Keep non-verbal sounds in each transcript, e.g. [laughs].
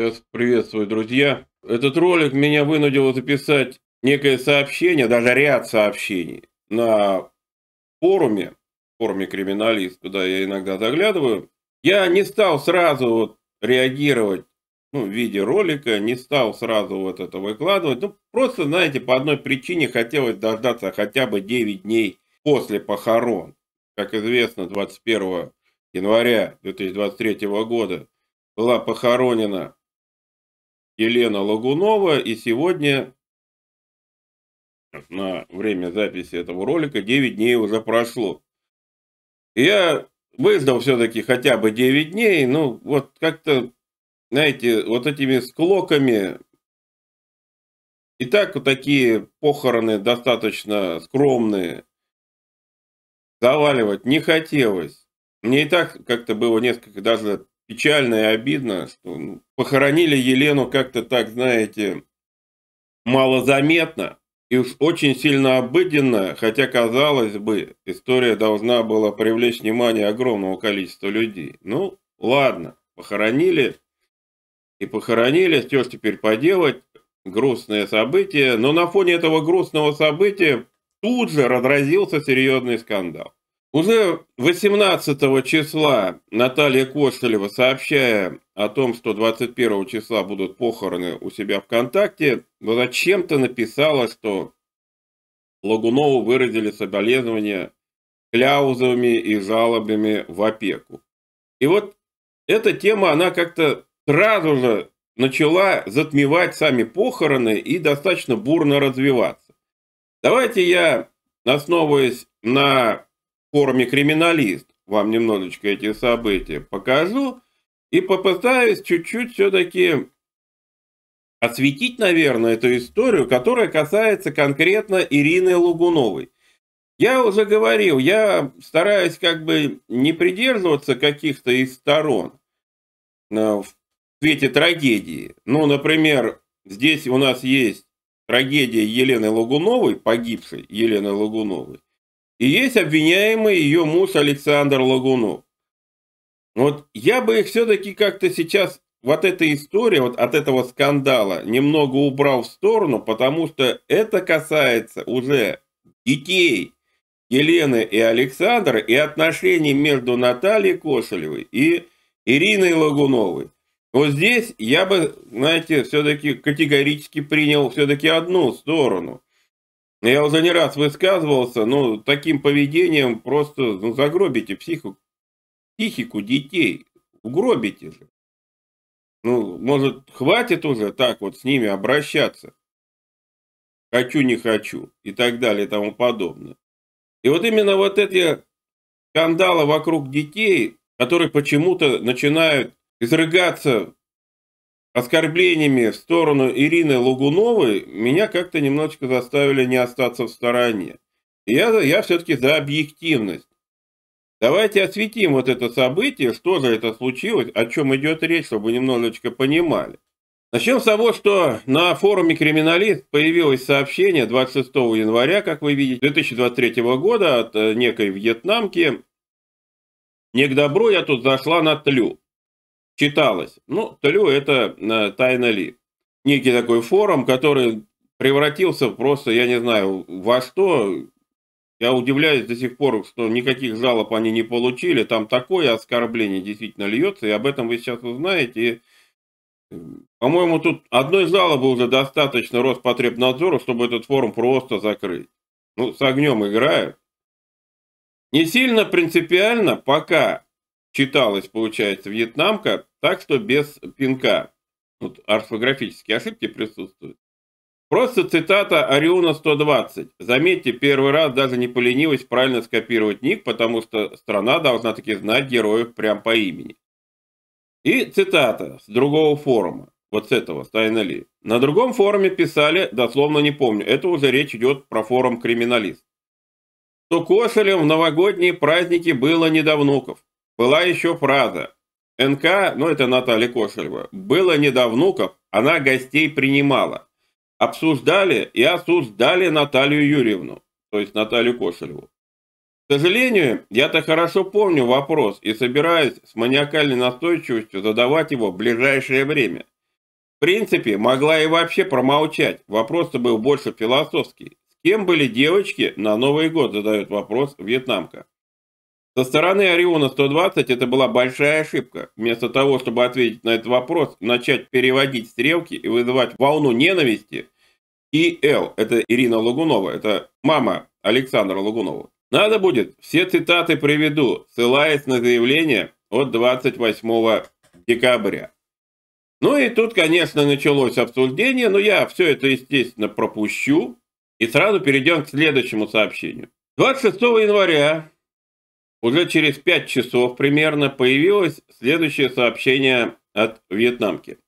Я приветствую, друзья. Этот ролик меня вынудил записать некое сообщение, даже ряд сообщений на форуме, форуме криминалист, куда я иногда заглядываю. Я не стал сразу вот реагировать ну, в виде ролика, не стал сразу вот это выкладывать. Ну, просто, знаете, по одной причине хотелось дождаться хотя бы 9 дней после похорон. Как известно, 21 января 2023 года была похоронена Елена Лагунова, и сегодня на время записи этого ролика 9 дней уже прошло. Я выждал все-таки хотя бы 9 дней, ну вот как-то, знаете, вот этими склоками и так вот такие похороны достаточно скромные заваливать не хотелось. Мне и так как-то было несколько даже печально и обидно, что ну, похоронили Елену как-то так, знаете, малозаметно и уж очень сильно обыденно, хотя, казалось бы, история должна была привлечь внимание огромного количества людей. Ну, ладно, похоронили и похоронили, что ж теперь поделать, грустное событие, но на фоне этого грустного события тут же разразился серьезный скандал. Уже 18 числа Наталья Кошелева, сообщая о том, что 21 числа будут похороны у себя ВКонтакте, зачем-то написала, что Лагунову выразили соболезнования кляузами и жалобами в опеку. И вот эта тема, она как-то сразу же начала затмевать сами похороны и достаточно бурно развиваться. Давайте я, основываясь на форме «Криминалист», вам немножечко эти события покажу и попытаюсь чуть-чуть все-таки осветить, наверное, эту историю, которая касается конкретно Ирины Лугуновой. Я уже говорил, я стараюсь как бы не придерживаться каких-то из сторон э, в свете трагедии. Ну, например, здесь у нас есть трагедия Елены Лагуновой, погибшей Елены Лагуновой, и есть обвиняемый ее муж Александр Лагунов. Вот я бы их все-таки как-то сейчас вот эта история, вот от этого скандала немного убрал в сторону, потому что это касается уже детей Елены и Александра и отношений между Натальей Кошелевой и Ириной Лагуновой. Вот здесь я бы, знаете, все-таки категорически принял все-таки одну сторону. Я уже не раз высказывался, но ну, таким поведением просто ну, загробите психу, психику детей. Угробите же. Ну, может, хватит уже так вот с ними обращаться. Хочу, не хочу и так далее и тому подобное. И вот именно вот эти скандалы вокруг детей, которые почему-то начинают изрыгаться оскорблениями в сторону Ирины Лугуновой меня как-то немножечко заставили не остаться в стороне. И я, я все-таки за объективность. Давайте осветим вот это событие, что же это случилось, о чем идет речь, чтобы немножечко понимали. Начнем с того, что на форуме «Криминалист» появилось сообщение 26 января, как вы видите, 2023 года от э, некой вьетнамки. «Не к добру я тут зашла на тлю читалось. Ну, Тлю – это э, Тайна Ли. Некий такой форум, который превратился просто, я не знаю, во что. Я удивляюсь до сих пор, что никаких жалоб они не получили. Там такое оскорбление действительно льется, и об этом вы сейчас узнаете. Э, по-моему, тут одной жалобы уже достаточно Роспотребнадзору, чтобы этот форум просто закрыть. Ну, с огнем играют. Не сильно принципиально, пока читалась, получается, Вьетнамка, так что без пинка. Тут орфографические ошибки присутствуют. Просто цитата Ориона 120. Заметьте, первый раз даже не поленилась правильно скопировать ник, потому что страна должна таки знать героев прям по имени. И цитата с другого форума, вот с этого, с Ли. На другом форуме писали, дословно не помню, это уже речь идет про форум «Криминалист», То кошелем в новогодние праздники было не до внуков. Была еще фраза НК, ну это Наталья Кошелева, было не до внуков, она гостей принимала. Обсуждали и осуждали Наталью Юрьевну, то есть Наталью Кошелеву. К сожалению, я-то хорошо помню вопрос и собираюсь с маниакальной настойчивостью задавать его в ближайшее время. В принципе, могла и вообще промолчать, вопрос был больше философский. С кем были девочки на Новый год, задает вопрос вьетнамка. Со стороны Ориона-120 это была большая ошибка. Вместо того, чтобы ответить на этот вопрос, начать переводить стрелки и вызывать волну ненависти, и Л, это Ирина Лагунова, это мама Александра Лагунова. Надо будет, все цитаты приведу, ссылаясь на заявление от 28 декабря. Ну и тут, конечно, началось обсуждение, но я все это, естественно, пропущу. И сразу перейдем к следующему сообщению. 26 января уже через 5 часов примерно появилось следующее сообщение от вьетнамки.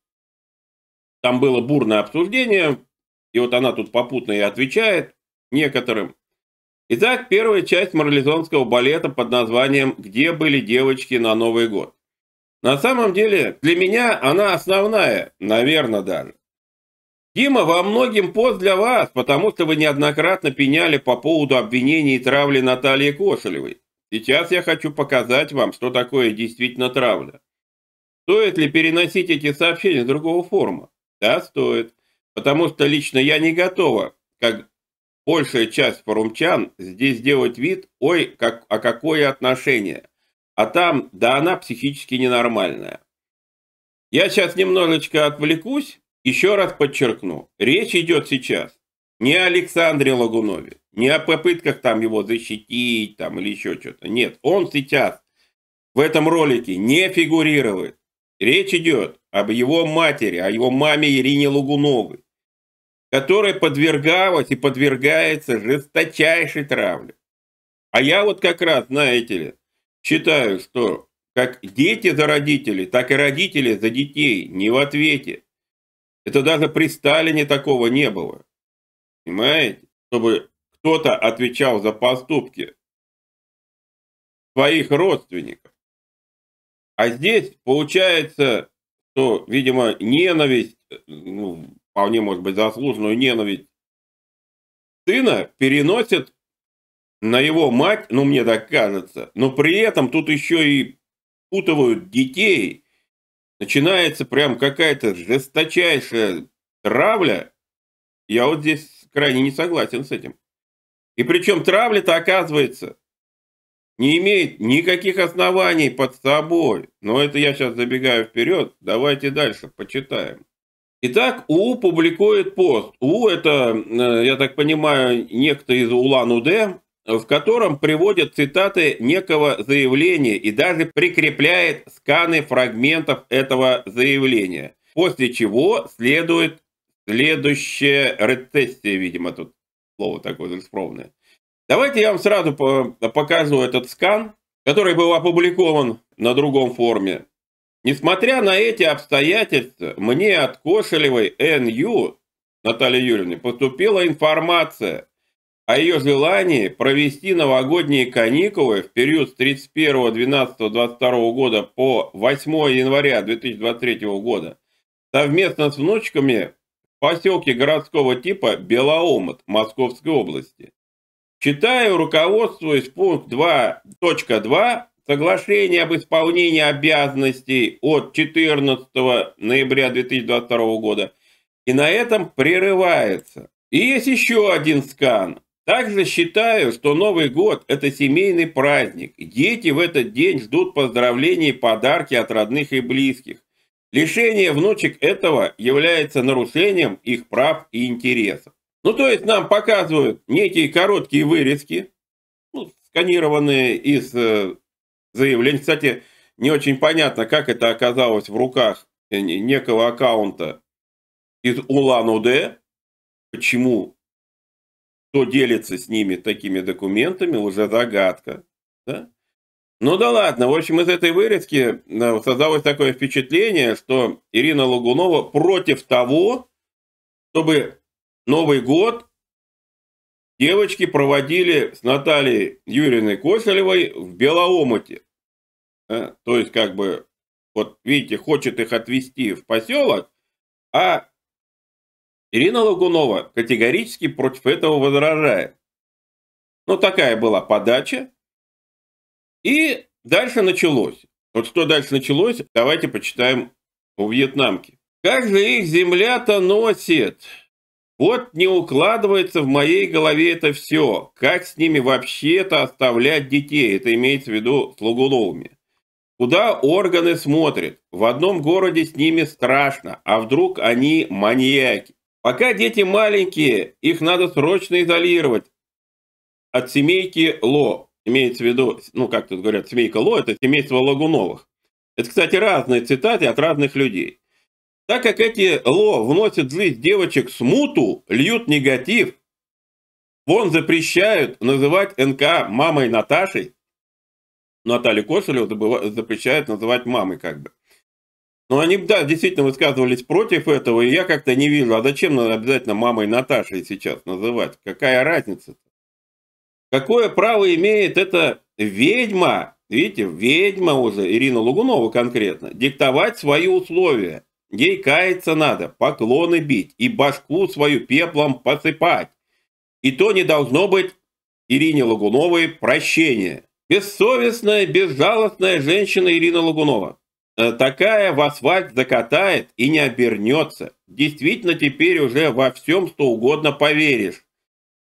Там было бурное обсуждение, и вот она тут попутно и отвечает некоторым. Итак, первая часть марлезонского балета под названием «Где были девочки на Новый год?». На самом деле, для меня она основная, наверное, даже. Дима, во многим пост для вас, потому что вы неоднократно пеняли по поводу обвинений и травли Натальи Кошелевой. Сейчас я хочу показать вам, что такое действительно травля. Стоит ли переносить эти сообщения с другого форума? Да, стоит. Потому что лично я не готова, как большая часть форумчан, здесь делать вид, ой, как, а какое отношение. А там, да она психически ненормальная. Я сейчас немножечко отвлекусь, еще раз подчеркну. Речь идет сейчас ни о Александре Лагунове, ни о попытках там его защитить там, или еще что-то. Нет, он сейчас в этом ролике не фигурирует. Речь идет об его матери, о его маме Ирине Лагуновой, которая подвергалась и подвергается жесточайшей травле. А я вот как раз, знаете ли, считаю, что как дети за родителей, так и родители за детей не в ответе. Это даже при Сталине такого не было. Понимаете? Чтобы кто-то отвечал за поступки своих родственников. А здесь получается, что, видимо, ненависть, ну, вполне может быть заслуженную ненависть сына переносит на его мать, ну мне так кажется, но при этом тут еще и путывают детей. Начинается прям какая-то жесточайшая травля. Я вот здесь крайне не согласен с этим. И причем травля-то, оказывается, не имеет никаких оснований под собой. Но это я сейчас забегаю вперед. Давайте дальше почитаем. Итак, У публикует пост. У это, э, я так понимаю, некто из Улан-Удэ, в котором приводят цитаты некого заявления и даже прикрепляет сканы фрагментов этого заявления. После чего следует Следующая рецессия, видимо, тут слово такое экспромное. Давайте я вам сразу показываю этот скан, который был опубликован на другом форуме. Несмотря на эти обстоятельства, мне от Кошелевой НЮ Натальи Юрьевны поступила информация о ее желании провести новогодние каникулы в период с 31 31.12.22 года по 8 января 2023 года совместно с внучками поселке городского типа Белоомот Московской области. Читаю, руководствуясь пункт 2.2 соглашения об исполнении обязанностей от 14 ноября 2022 года, и на этом прерывается. И есть еще один скан. Также считаю, что Новый год – это семейный праздник. Дети в этот день ждут поздравлений и подарки от родных и близких. Лишение внучек этого является нарушением их прав и интересов. Ну то есть нам показывают некие короткие вырезки, ну, сканированные из э, заявлений. Кстати, не очень понятно, как это оказалось в руках э, некого аккаунта из Улан-Удэ, почему кто делится с ними такими документами, уже загадка. Да? Ну да ладно, в общем, из этой вырезки создалось такое впечатление, что Ирина Лагунова против того, чтобы Новый год девочки проводили с Натальей Юриной Косолевой в Белоомуте. Э, то есть, как бы, вот видите, хочет их отвезти в поселок, а Ирина Лагунова категорически против этого возражает. Ну, такая была подача. И дальше началось. Вот что дальше началось, давайте почитаем у вьетнамки. Как же их земля-то носит? Вот не укладывается в моей голове это все. Как с ними вообще-то оставлять детей? Это имеется в виду с лугуловыми. Куда органы смотрят? В одном городе с ними страшно, а вдруг они маньяки? Пока дети маленькие, их надо срочно изолировать от семейки Ло. Имеется в виду, ну как тут говорят, семейка Ло, это семейство Лагуновых. Это, кстати, разные цитаты от разных людей. Так как эти Ло вносят злить девочек смуту, льют негатив, вон запрещают называть НК мамой Наташей, Наталью Кошелеву запрещают называть мамой как бы. Но они, да, действительно высказывались против этого, и я как-то не вижу, а зачем надо обязательно мамой Наташей сейчас называть? Какая разница? -то? Какое право имеет эта ведьма, видите, ведьма уже, Ирина Лугунова конкретно, диктовать свои условия? Ей каяться надо, поклоны бить и башку свою пеплом посыпать. И то не должно быть Ирине Лагуновой прощения. Бессовестная, безжалостная женщина Ирина Лагунова. Э, такая в асфальт закатает и не обернется. Действительно, теперь уже во всем что угодно поверишь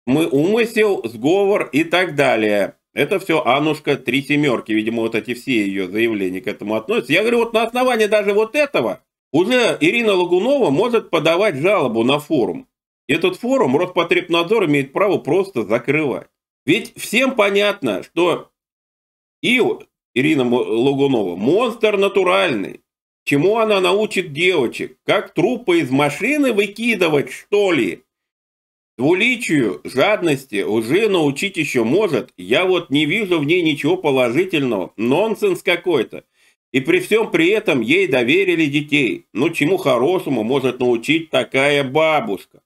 мы умысел, сговор и так далее. Это все Анушка три семерки, видимо, вот эти все ее заявления к этому относятся. Я говорю, вот на основании даже вот этого уже Ирина Лагунова может подавать жалобу на форум. Этот форум Роспотребнадзор имеет право просто закрывать. Ведь всем понятно, что и Ирина Лагунова, монстр натуральный. Чему она научит девочек? Как трупы из машины выкидывать, что ли? Двуличию, жадности, уже научить еще может. Я вот не вижу в ней ничего положительного. Нонсенс какой-то. И при всем при этом ей доверили детей. Ну, чему хорошему может научить такая бабушка?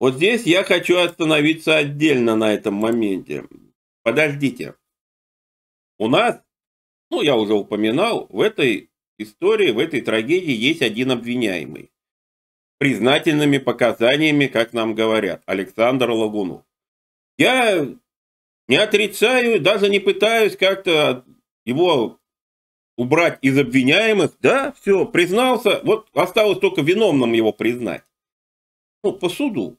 Вот здесь я хочу остановиться отдельно на этом моменте. Подождите. У нас, ну, я уже упоминал, в этой истории, в этой трагедии есть один обвиняемый признательными показаниями, как нам говорят, Александр Лагунов. Я не отрицаю, даже не пытаюсь как-то его убрать из обвиняемых. Да, все, признался. Вот осталось только виновным его признать. Ну, по суду.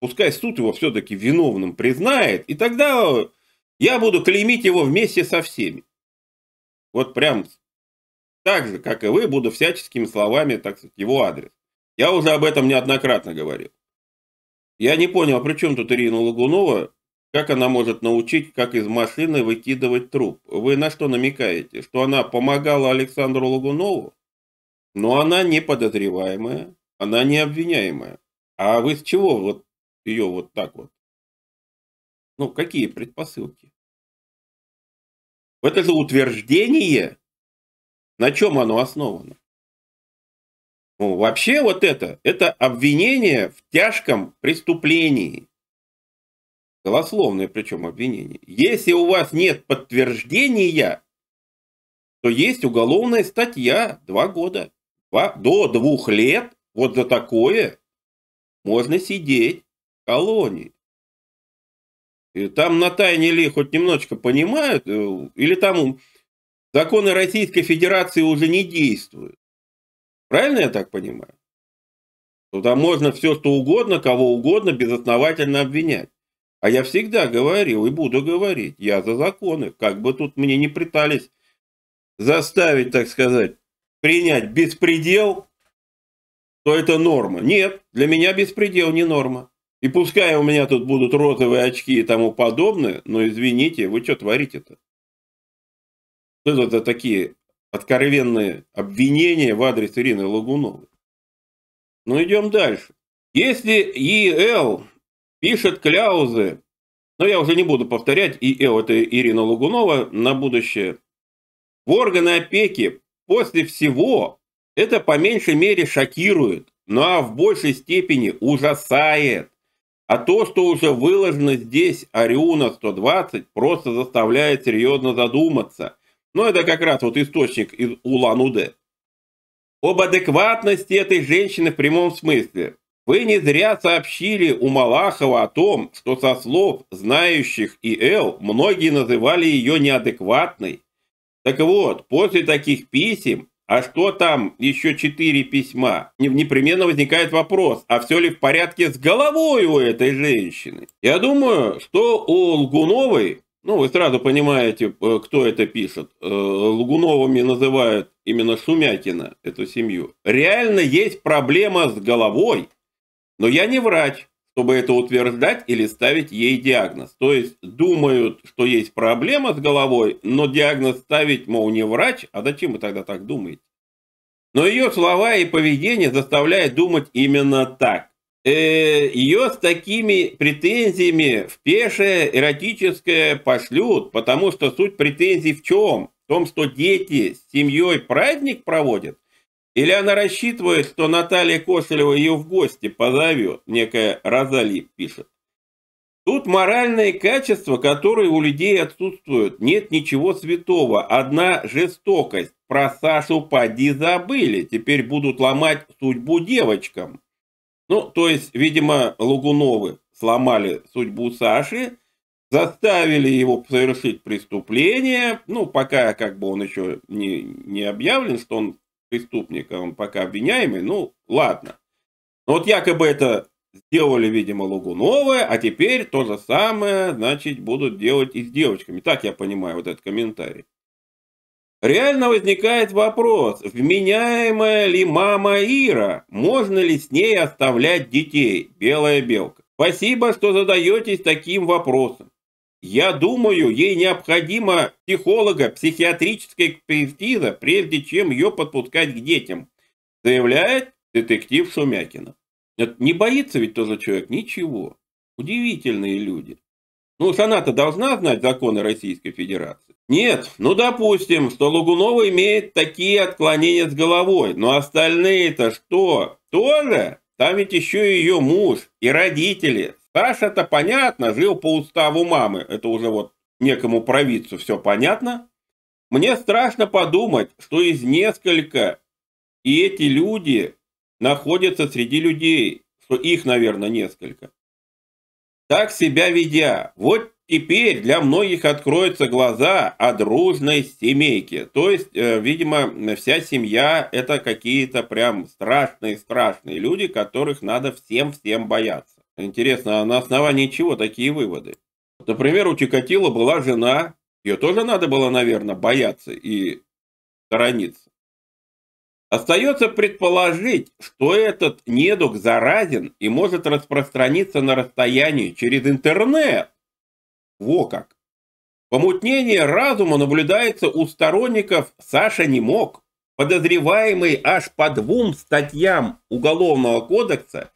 Пускай суд его все-таки виновным признает, и тогда я буду клеймить его вместе со всеми. Вот прям так же, как и вы, буду всяческими словами, так сказать, его адрес. Я уже об этом неоднократно говорил. Я не понял, а при чем тут Ирина Лагунова, как она может научить, как из машины выкидывать труп. Вы на что намекаете? Что она помогала Александру Лагунову? Но она не подозреваемая, она не обвиняемая. А вы с чего вот ее вот так вот? Ну, какие предпосылки? Это же утверждение. На чем оно основано? Ну, вообще вот это, это обвинение в тяжком преступлении. Голословное причем обвинение. Если у вас нет подтверждения, то есть уголовная статья два года. Два, до двух лет вот за такое можно сидеть в колонии. И там на тайне ли хоть немножечко понимают, э, или там законы Российской Федерации уже не действуют. Правильно я так понимаю? Ну, Туда можно все что угодно, кого угодно безосновательно обвинять. А я всегда говорил и буду говорить, я за законы, как бы тут мне не пытались заставить, так сказать, принять беспредел, то это норма. Нет, для меня беспредел не норма. И пускай у меня тут будут розовые очки и тому подобное, но извините, вы что творите-то? Что это за такие откровенные обвинения в адрес Ирины Лагуновой. Но ну, идем дальше. Если ЕЛ пишет кляузы, но я уже не буду повторять, ИЛ это Ирина Лагунова на будущее, в органы опеки после всего это по меньшей мере шокирует, но а в большей степени ужасает. А то, что уже выложено здесь Ориона 120, просто заставляет серьезно задуматься – но ну, это как раз вот источник из Улан-Удэ. Об адекватности этой женщины в прямом смысле. Вы не зря сообщили у Малахова о том, что со слов знающих ИЛ многие называли ее неадекватной. Так вот, после таких писем, а что там еще четыре письма, непременно возникает вопрос, а все ли в порядке с головой у этой женщины? Я думаю, что у Лгуновой ну, вы сразу понимаете, э, кто это пишет. Э, Лугуновыми называют именно Шумякина, эту семью. Реально есть проблема с головой, но я не врач, чтобы это утверждать или ставить ей диагноз. То есть думают, что есть проблема с головой, но диагноз ставить, мол, не врач, а зачем вы тогда так думаете? Но ее слова и поведение заставляют думать именно так. Э, ее с такими претензиями в пешее эротическое пошлют, потому что суть претензий в чем? В том, что дети с семьей праздник проводят? Или она рассчитывает, что Наталья Кошелева ее в гости позовет, некая Розали пишет. Тут моральные качества, которые у людей отсутствуют. Нет ничего святого, одна жестокость. Про Сашу поди забыли, теперь будут ломать судьбу девочкам. Ну, то есть, видимо, Лугуновы сломали судьбу Саши, заставили его совершить преступление. Ну, пока как бы он еще не, не объявлен, что он преступник, а он пока обвиняемый. Ну, ладно. Но вот якобы это сделали, видимо, Лугуновы, а теперь то же самое, значит, будут делать и с девочками. Так я понимаю вот этот комментарий. Реально возникает вопрос, вменяемая ли мама Ира, можно ли с ней оставлять детей, белая белка. Спасибо, что задаетесь таким вопросом. Я думаю, ей необходимо психолога, психиатрическая экспертиза, прежде чем ее подпускать к детям, заявляет детектив Шумякина. Не боится ведь тоже человек ничего. Удивительные люди. Ну, она-то должна знать законы Российской Федерации? Нет, ну допустим, что Лугунова имеет такие отклонения с головой, но остальные-то что? Тоже? Там ведь еще и ее муж, и родители. Саша-то понятно, жил по уставу мамы, это уже вот некому провидцу все понятно. Мне страшно подумать, что из несколько и эти люди находятся среди людей, что их, наверное, несколько так себя ведя. Вот теперь для многих откроются глаза о дружной семейке. То есть, э, видимо, вся семья это какие-то прям страшные-страшные люди, которых надо всем-всем бояться. Интересно, а на основании чего такие выводы? Например, у Чикатила была жена, ее тоже надо было, наверное, бояться и сторониться. Остается предположить, что этот недуг заразен и может распространиться на расстоянии через интернет. Во как! Помутнение разума наблюдается у сторонников Саша не мог, подозреваемый аж по двум статьям Уголовного кодекса,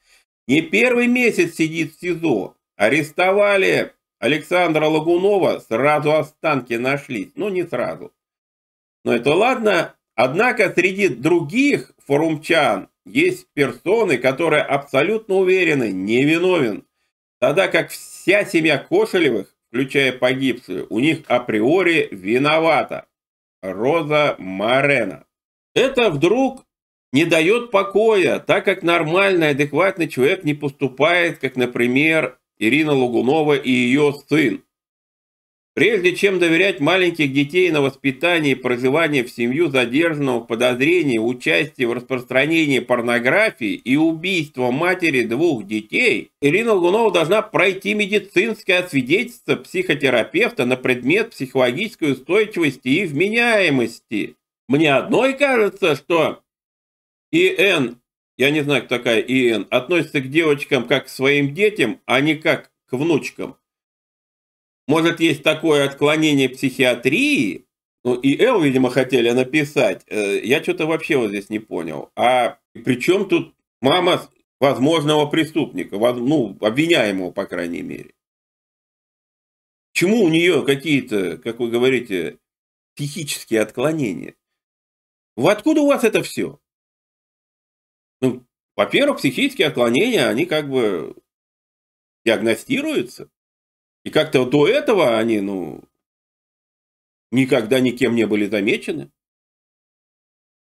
не первый месяц сидит в СИЗО. Арестовали Александра Лагунова, сразу останки нашлись, ну не сразу. Но это ладно, Однако среди других форумчан есть персоны, которые абсолютно уверены, невиновен, тогда как вся семья Кошелевых, включая погибшую, у них априори виновата. Роза Марена. Это вдруг не дает покоя, так как нормальный, адекватный человек не поступает, как, например, Ирина Лугунова и ее сын, Прежде чем доверять маленьких детей на воспитание и проживание в семью задержанного в подозрении участия в распространении порнографии и убийства матери двух детей, Ирина Лунова должна пройти медицинское свидетельство психотерапевта на предмет психологической устойчивости и вменяемости. Мне одной кажется, что ИН, я не знаю, кто такая ИН, относится к девочкам как к своим детям, а не как к внучкам. Может, есть такое отклонение психиатрии? Ну, и Л, видимо, хотели написать. Э, я что-то вообще вот здесь не понял. А при чем тут мама возможного преступника, ну, обвиняемого, по крайней мере? Чему у нее какие-то, как вы говорите, психические отклонения? Откуда у вас это все? Ну, во-первых, психические отклонения, они как бы диагностируются. И как-то до этого они, ну, никогда никем не были замечены.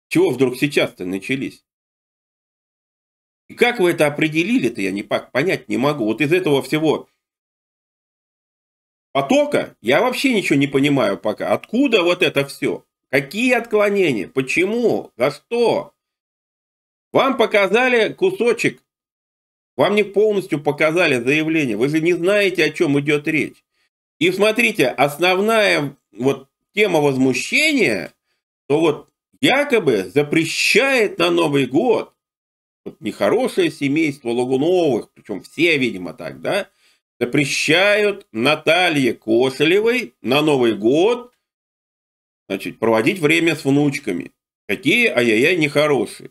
Чего вдруг сейчас-то начались? И как вы это определили-то, я не понять не могу. Вот из этого всего потока я вообще ничего не понимаю пока. Откуда вот это все? Какие отклонения? Почему? За что? Вам показали кусочек вам не полностью показали заявление. Вы же не знаете, о чем идет речь. И смотрите, основная вот тема возмущения, то вот якобы запрещает на Новый год вот нехорошее семейство Лагуновых, причем все, видимо, так, да, запрещают Наталье Кошелевой на Новый год значит, проводить время с внучками. Какие ай-яй-яй нехорошие.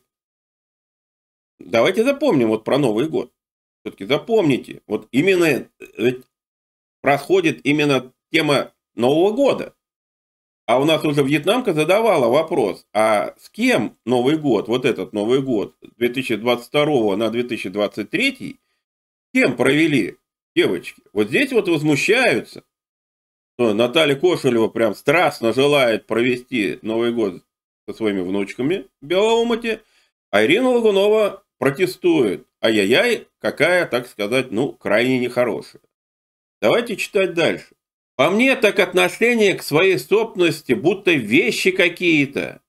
Давайте запомним вот про Новый год. Все-таки запомните, вот именно э, ведь проходит именно тема Нового года. А у нас уже вьетнамка задавала вопрос, а с кем Новый год, вот этот Новый год 2022 на 2023, кем провели девочки? Вот здесь вот возмущаются. Ну, Наталья Кошелева прям страстно желает провести Новый год со своими внучками в Белоумате, а Ирина Лагунова протестует ай-яй-яй, какая, так сказать, ну, крайне нехорошая. Давайте читать дальше. По мне, так отношение к своей собственности будто вещи какие-то.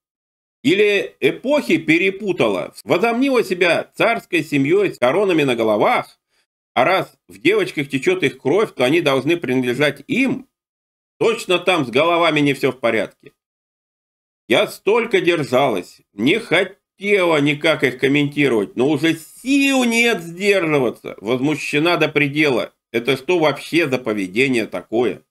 Или эпохи перепутала, возомнила себя царской семьей с коронами на головах, а раз в девочках течет их кровь, то они должны принадлежать им. Точно там с головами не все в порядке. Я столько держалась, не хотела тело никак их комментировать, но уже сил нет сдерживаться, возмущена до предела. Это что вообще за поведение такое?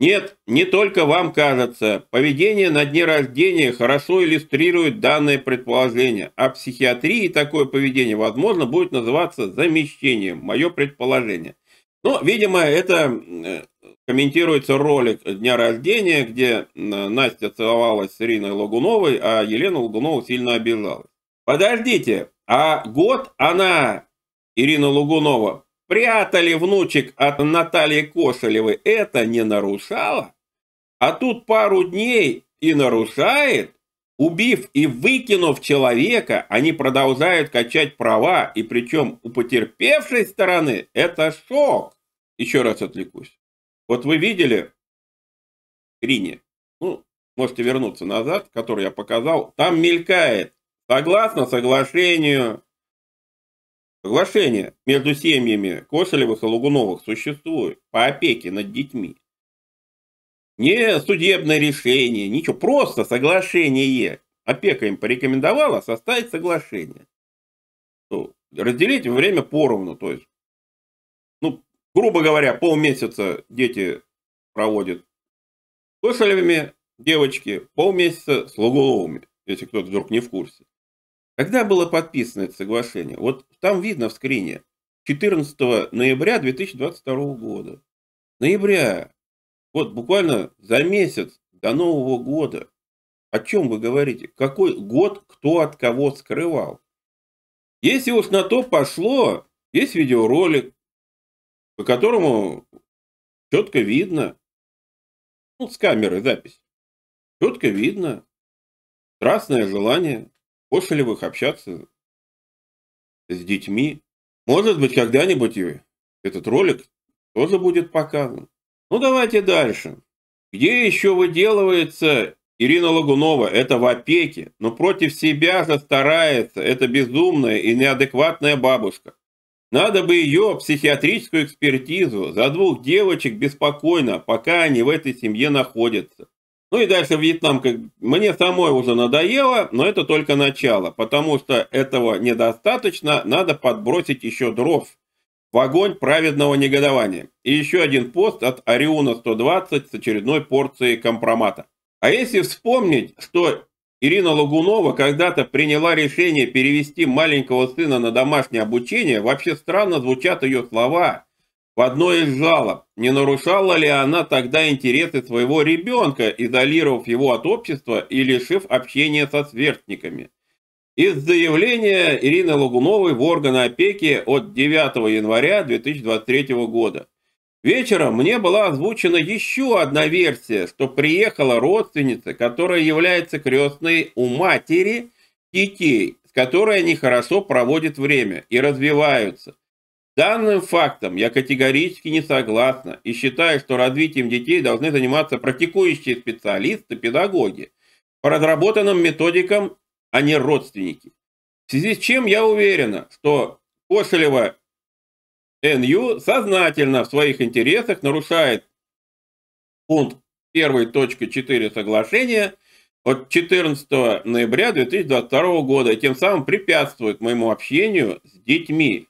Нет, не только вам кажется. Поведение на дне рождения хорошо иллюстрирует данное предположение, а в психиатрии такое поведение, возможно, будет называться замещением, мое предположение. Но, видимо, это э, комментируется ролик дня рождения, где Настя целовалась с Ириной Лагуновой, а Елена Лагунова сильно обижалась. Подождите, а год она, Ирина Лагунова, прятали внучек от Натальи Кошелевой, это не нарушало? А тут пару дней и нарушает? Убив и выкинув человека, они продолжают качать права, и причем у потерпевшей стороны это шок. Еще раз отвлекусь. Вот вы видели Рине, ну, можете вернуться назад, который я показал, там мелькает, согласно соглашению, соглашение между семьями Кошелевых и Лугуновых существует по опеке над детьми. Не судебное решение, ничего, просто соглашение. Опека им порекомендовала составить соглашение. Разделить время поровну, то есть грубо говоря, полмесяца дети проводят с кошелевыми, девочки, полмесяца с логоловыми, если кто-то вдруг не в курсе. Когда было подписано это соглашение? Вот там видно в скрине. 14 ноября 2022 года. Ноября. Вот буквально за месяц до Нового года. О чем вы говорите? Какой год кто от кого скрывал? Если уж на то пошло, есть видеоролик, по которому четко видно, ну, с камеры запись, четко видно страстное желание Кошелевых общаться с детьми. Может быть, когда-нибудь этот ролик тоже будет показан. Ну, давайте дальше. Где еще выделывается Ирина Лагунова? Это в опеке, но против себя же старается эта безумная и неадекватная бабушка. Надо бы ее психиатрическую экспертизу за двух девочек беспокойно, пока они в этой семье находятся. Ну и дальше Вьетнам, как мне самой уже надоело, но это только начало, потому что этого недостаточно, надо подбросить еще дров в огонь праведного негодования. И еще один пост от Ориона 120 с очередной порцией компромата. А если вспомнить, что Ирина Лагунова когда-то приняла решение перевести маленького сына на домашнее обучение, вообще странно звучат ее слова. В одной из жалоб, не нарушала ли она тогда интересы своего ребенка, изолировав его от общества и лишив общения со сверстниками. Из заявления Ирины Лагуновой в органы опеки от 9 января 2023 года. Вечером мне была озвучена еще одна версия, что приехала родственница, которая является крестной у матери детей, с которой они хорошо проводят время и развиваются. Данным фактом я категорически не согласна и считаю, что развитием детей должны заниматься практикующие специалисты, педагоги, по разработанным методикам, а не родственники. В связи с чем я уверена, что Кошелева НЮ сознательно в своих интересах нарушает пункт 1.4 соглашения от 14 ноября 2022 года и тем самым препятствует моему общению с детьми.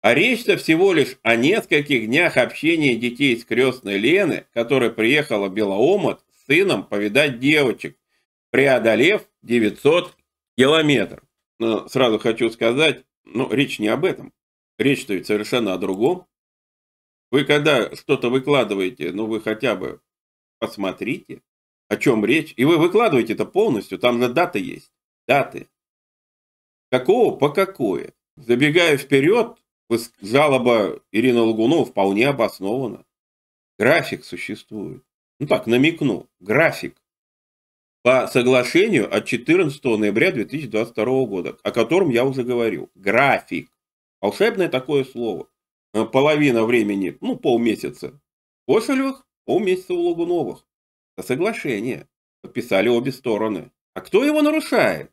А речь-то всего лишь о нескольких днях общения детей с крестной Лены, которая приехала в Белоомот с сыном повидать девочек, преодолев 900 километров. Но сразу хочу сказать, ну, речь не об этом. Речь-то ведь совершенно о другом. Вы когда что-то выкладываете, ну вы хотя бы посмотрите, о чем речь. И вы выкладываете это полностью, там на даты есть. Даты. Какого по какое. Забегая вперед, жалоба Ирины Лагунова вполне обоснована. График существует. Ну так, намекну. График. По соглашению от 14 ноября 2022 года, о котором я уже говорил. График. Волшебное такое слово. Э, половина времени, ну, полмесяца. Кошелевых, полмесяца у Логуновых. Это соглашение. Подписали обе стороны. А кто его нарушает?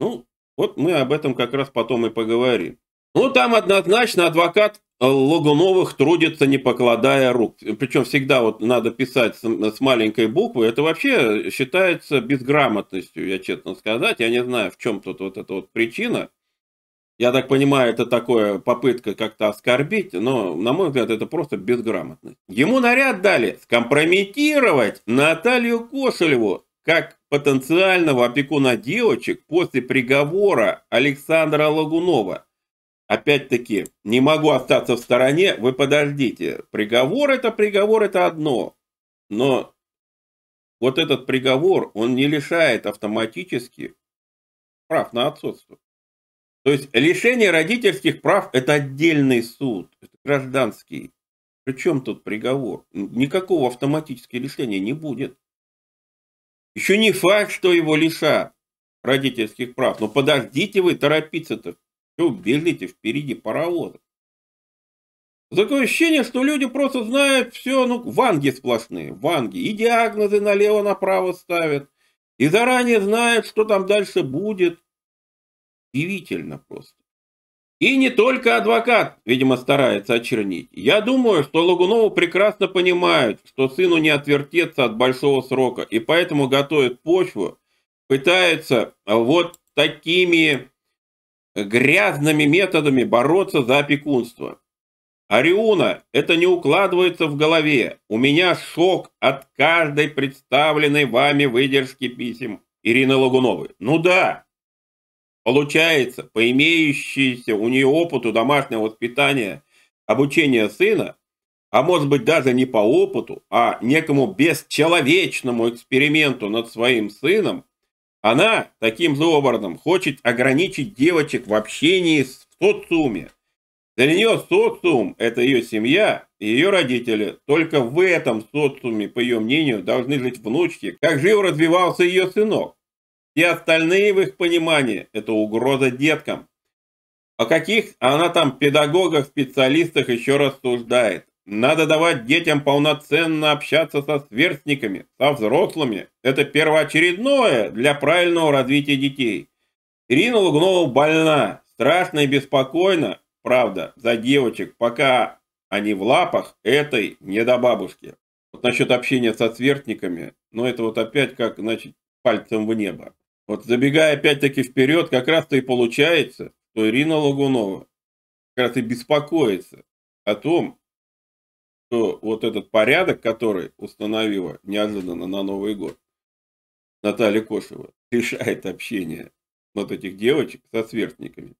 Ну, вот мы об этом как раз потом и поговорим. Ну, там однозначно адвокат э, Логуновых трудится, не покладая рук. Причем всегда вот надо писать с, э, с маленькой буквы. Это вообще считается безграмотностью, я честно сказать. Я не знаю, в чем тут вот эта вот причина. Я так понимаю, это такое попытка как-то оскорбить, но, на мой взгляд, это просто безграмотность. Ему наряд дали скомпрометировать Наталью Кошелеву как потенциального опекуна девочек после приговора Александра Лагунова. Опять-таки, не могу остаться в стороне, вы подождите. Приговор это приговор, это одно. Но вот этот приговор, он не лишает автоматически прав на отцовство. То есть лишение родительских прав – это отдельный суд, это гражданский. Причем тут приговор? Никакого автоматического лишения не будет. Еще не факт, что его лишат родительских прав. Но подождите вы, торопиться-то. Все, бежите впереди паровоза. Такое ощущение, что люди просто знают все, ну, ванги сплошные, ванги. И диагнозы налево-направо ставят. И заранее знают, что там дальше будет. Удивительно просто. И не только адвокат, видимо, старается очернить. Я думаю, что Лагунову прекрасно понимают, что сыну не отвертеться от большого срока, и поэтому готовят почву, пытаются а, вот такими грязными методами бороться за опекунство. Ариуна, это не укладывается в голове. У меня шок от каждой представленной вами выдержки писем Ирины Лагуновой. Ну да, получается, по имеющейся у нее опыту домашнего воспитания, обучения сына, а может быть даже не по опыту, а некому бесчеловечному эксперименту над своим сыном, она таким же образом хочет ограничить девочек в общении с социуме. Для нее социум – это ее семья и ее родители. Только в этом социуме, по ее мнению, должны жить внучки, как жил развивался ее сынок и остальные в их понимании – это угроза деткам. О каких она там педагогах, специалистах еще рассуждает. Надо давать детям полноценно общаться со сверстниками, со взрослыми. Это первоочередное для правильного развития детей. Ирина Лугнова больна, страшно и беспокойно, правда, за девочек, пока они в лапах этой недобабушки. Вот насчет общения со сверстниками, но ну это вот опять как, значит, пальцем в небо. Вот забегая опять-таки вперед, как раз-то и получается, что Ирина Лагунова как раз и беспокоится о том, что вот этот порядок, который установила неожиданно на Новый год Наталья Кошева, [laughs] решает общение вот этих девочек со сверстниками.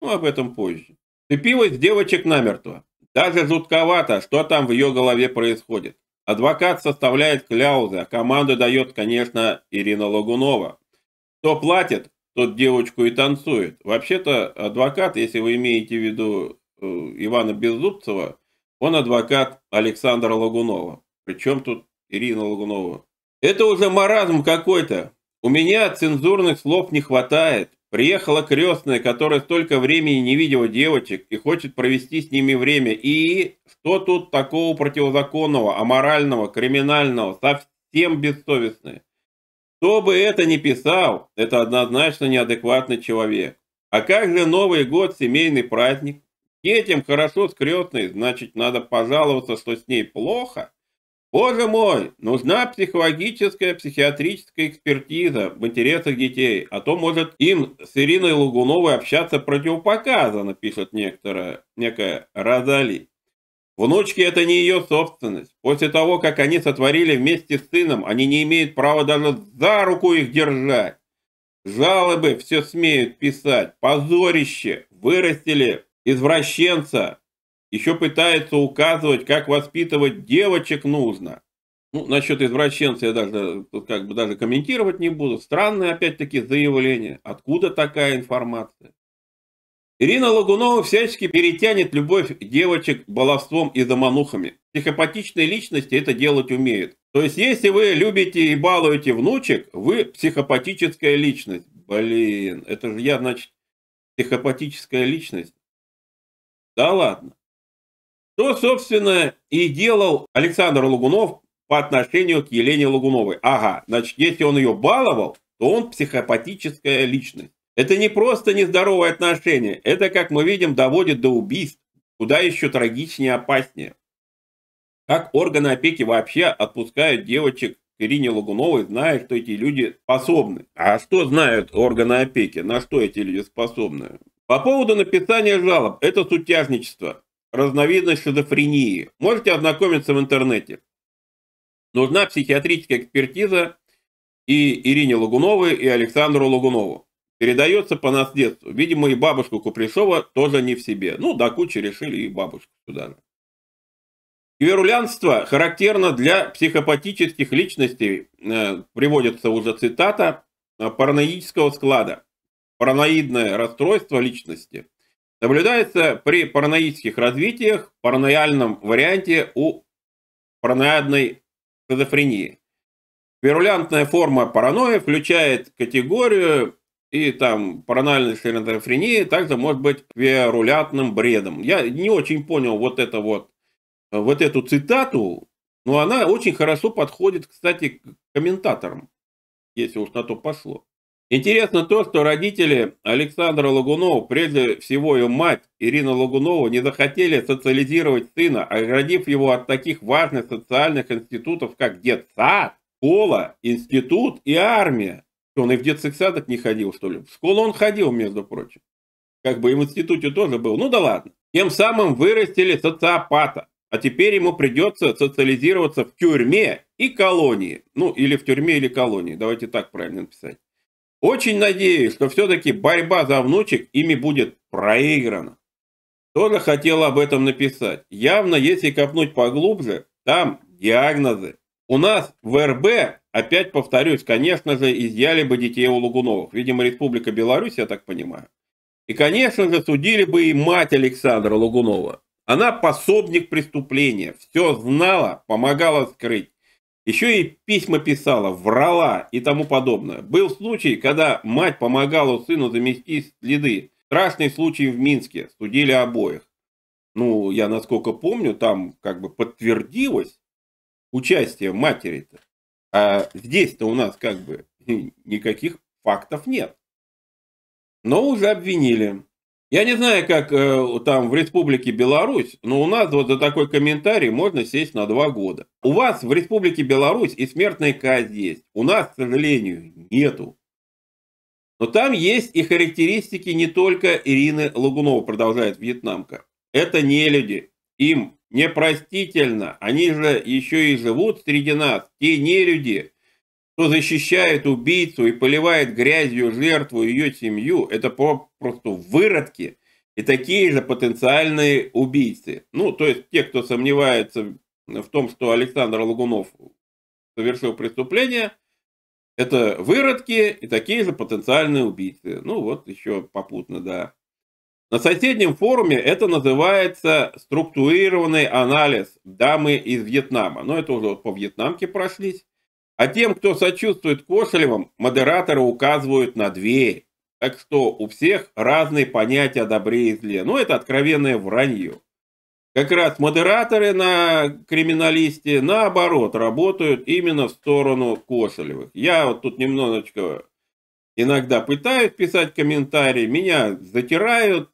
Ну, об этом позже. Цепилась девочек намертво. Даже жутковато, что там в ее голове происходит. Адвокат составляет кляузы, а команду дает, конечно, Ирина Лагунова. Кто платит, тот девочку и танцует. Вообще-то адвокат, если вы имеете в виду э, Ивана Беззубцева, он адвокат Александра Лагунова. Причем тут Ирина Лагунова? Это уже маразм какой-то. У меня цензурных слов не хватает. Приехала крестная, которая столько времени не видела девочек и хочет провести с ними время. И что тут такого противозаконного, аморального, криминального? Совсем бессовестное. Кто бы это ни писал, это однозначно неадекватный человек. А как же Новый год, семейный праздник? Детям хорошо с крестной, значит, надо пожаловаться, что с ней плохо? Боже мой, нужна психологическая, психиатрическая экспертиза в интересах детей, а то, может, им с Ириной Лугуновой общаться противопоказано, пишет некоторая, некая Розали. Внучки – это не ее собственность. После того, как они сотворили вместе с сыном, они не имеют права даже за руку их держать. Жалобы все смеют писать. Позорище. Вырастили извращенца. Еще пытаются указывать, как воспитывать девочек нужно. Ну, насчет извращенца я даже, как бы даже комментировать не буду. Странное, опять-таки, заявление. Откуда такая информация? Ирина Лагунова всячески перетянет любовь девочек баловством и заманухами. Психопатичные личности это делать умеют. То есть, если вы любите и балуете внучек, вы психопатическая личность. Блин, это же я, значит, психопатическая личность. Да ладно. Что, собственно, и делал Александр Лагунов по отношению к Елене Лагуновой. Ага, значит, если он ее баловал, то он психопатическая личность. Это не просто нездоровое отношение, это, как мы видим, доводит до убийств, куда еще трагичнее и опаснее. Как органы опеки вообще отпускают девочек к Ирине Лагуновой, зная, что эти люди способны? А что знают органы опеки? На что эти люди способны? По поводу написания жалоб, это сутяжничество, разновидность шизофрении. Можете ознакомиться в интернете. Нужна психиатрическая экспертиза и Ирине Лагуновой, и Александру Лагунову передается по наследству. Видимо, и бабушку Купришова тоже не в себе. Ну, до кучи решили и бабушку сюда. Кверулянство характерно для психопатических личностей, э, приводится уже цитата, э, параноического склада. Параноидное расстройство личности наблюдается при параноидских развитиях параноидальном варианте у параноидной шизофрении. Вирулянтная форма паранойи включает категорию и там паранальной шизофрения, также может быть верулятным бредом. Я не очень понял вот это вот, э, вот эту цитату, но она очень хорошо подходит, кстати, к комментаторам, если уж на то пошло. Интересно то, что родители Александра Лагунова, прежде всего ее мать Ирина Лагунова, не захотели социализировать сына, оградив его от таких важных социальных институтов, как детсад, школа, институт и армия. Что, он и в детских садок не ходил, что ли? В школу он ходил, между прочим. Как бы и в институте тоже был. Ну да ладно. Тем самым вырастили социопата. А теперь ему придется социализироваться в тюрьме и колонии. Ну, или в тюрьме, или колонии. Давайте так правильно написать. Очень надеюсь, что все-таки борьба за внучек ими будет проиграна. Тоже хотел об этом написать. Явно, если копнуть поглубже, там диагнозы. У нас в РБ Опять повторюсь, конечно же, изъяли бы детей у Лугуновых. Видимо, Республика Беларусь, я так понимаю. И, конечно же, судили бы и мать Александра Лугунова. Она пособник преступления, все знала, помогала скрыть. Еще и письма писала, врала и тому подобное. Был случай, когда мать помогала сыну замести следы. Страшный случай в Минске, судили обоих. Ну, я насколько помню, там как бы подтвердилось участие матери-то. А здесь-то у нас как бы [laughs] никаких фактов нет. Но уже обвинили. Я не знаю, как э, там в Республике Беларусь, но у нас вот за такой комментарий можно сесть на два года. У вас в Республике Беларусь и смертная казнь есть. У нас, к сожалению, нету. Но там есть и характеристики не только Ирины Лагунова, продолжает вьетнамка. Это не люди. Им Непростительно, они же еще и живут среди нас, те нелюди, кто защищает убийцу и поливает грязью жертву ее семью, это просто выродки и такие же потенциальные убийцы. Ну, то есть те, кто сомневается в том, что Александр Лагунов совершил преступление, это выродки и такие же потенциальные убийцы. Ну вот еще попутно, да. На соседнем форуме это называется структурированный анализ дамы из Вьетнама. Но ну, это уже по вьетнамке прошлись. А тем, кто сочувствует Кошелевым, модераторы указывают на дверь. Так что у всех разные понятия о добре и зле. Но ну, это откровенное вранье. Как раз модераторы на криминалисте наоборот работают именно в сторону Кошелевых. Я вот тут немножечко иногда пытаюсь писать комментарии, меня затирают,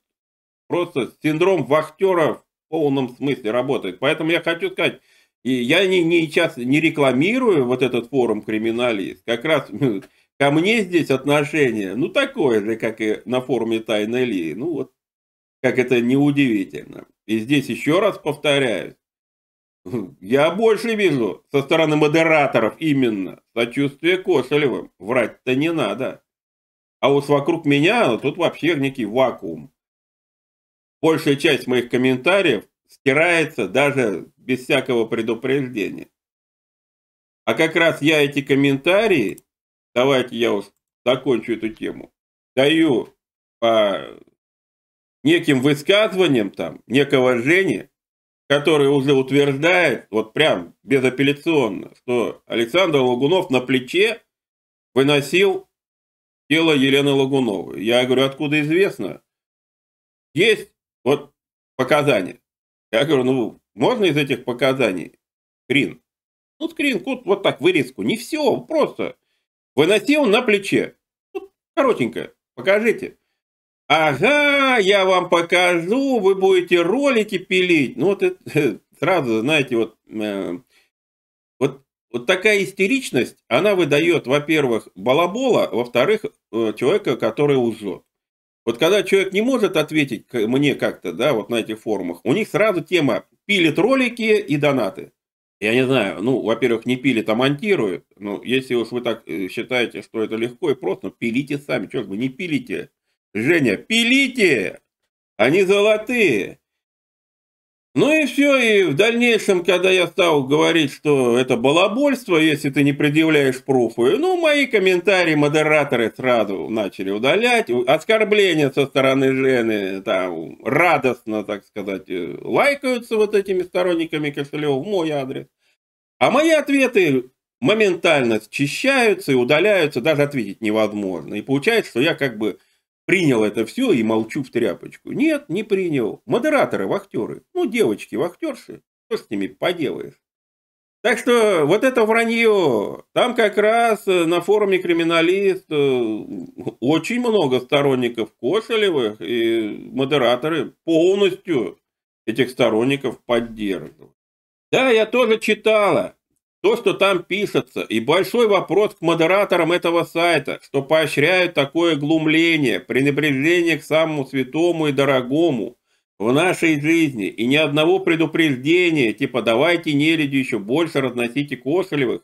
просто синдром вахтера в полном смысле работает. Поэтому я хочу сказать, и я не, не сейчас не рекламирую вот этот форум криминалист. Как раз ну, ко мне здесь отношение, ну, такое же, как и на форуме Тайной Ли. Ну, вот, как это неудивительно. И здесь еще раз повторяюсь. Я больше вижу со стороны модераторов именно сочувствие Кошелевым. Врать-то не надо. А вот вокруг меня ну, тут вообще некий вакуум большая часть моих комментариев стирается даже без всякого предупреждения. А как раз я эти комментарии, давайте я уж закончу эту тему, даю по неким высказываниям там, некого Жени, который уже утверждает, вот прям безапелляционно, что Александр Лагунов на плече выносил тело Елены Лагуновой. Я говорю, откуда известно? Есть вот показания. Я говорю, ну, можно из этих показаний скрин? Ну, скрин, вот, вот так, вырезку. Не все, просто. выноси Выносил на плече. Вот, коротенько, покажите. Ага, я вам покажу, вы будете ролики пилить. Ну, вот это, [laughs] сразу, знаете, вот, э, вот, вот такая истеричность, она выдает, во-первых, балабола, во-вторых, э, человека, который лжет. Вот когда человек не может ответить мне как-то, да, вот на этих форумах, у них сразу тема пилит ролики и донаты. Я не знаю, ну, во-первых, не пилит, а монтирует. Но ну, если уж вы так э, считаете, что это легко и просто, пилите сами. Черт, вы не пилите. Женя, пилите! Они золотые. Ну и все, и в дальнейшем, когда я стал говорить, что это балабольство, если ты не предъявляешь пруфы, ну, мои комментарии модераторы сразу начали удалять, оскорбления со стороны Жены, там, радостно, так сказать, э, лайкаются вот этими сторонниками кошелев в мой адрес. А мои ответы моментально счищаются и удаляются, даже ответить невозможно. И получается, что я как бы Принял это все и молчу в тряпочку. Нет, не принял. Модераторы, вахтеры. Ну, девочки, вахтерши. Что с ними поделаешь? Так что вот это вранье. Там как раз э, на форуме криминалист э, очень много сторонников Кошелевых, и модераторы полностью этих сторонников поддерживают. Да, я тоже читала то, что там пишется, и большой вопрос к модераторам этого сайта, что поощряют такое глумление, пренебрежение к самому святому и дорогому в нашей жизни, и ни одного предупреждения, типа давайте нелюдю еще больше разносите кошелевых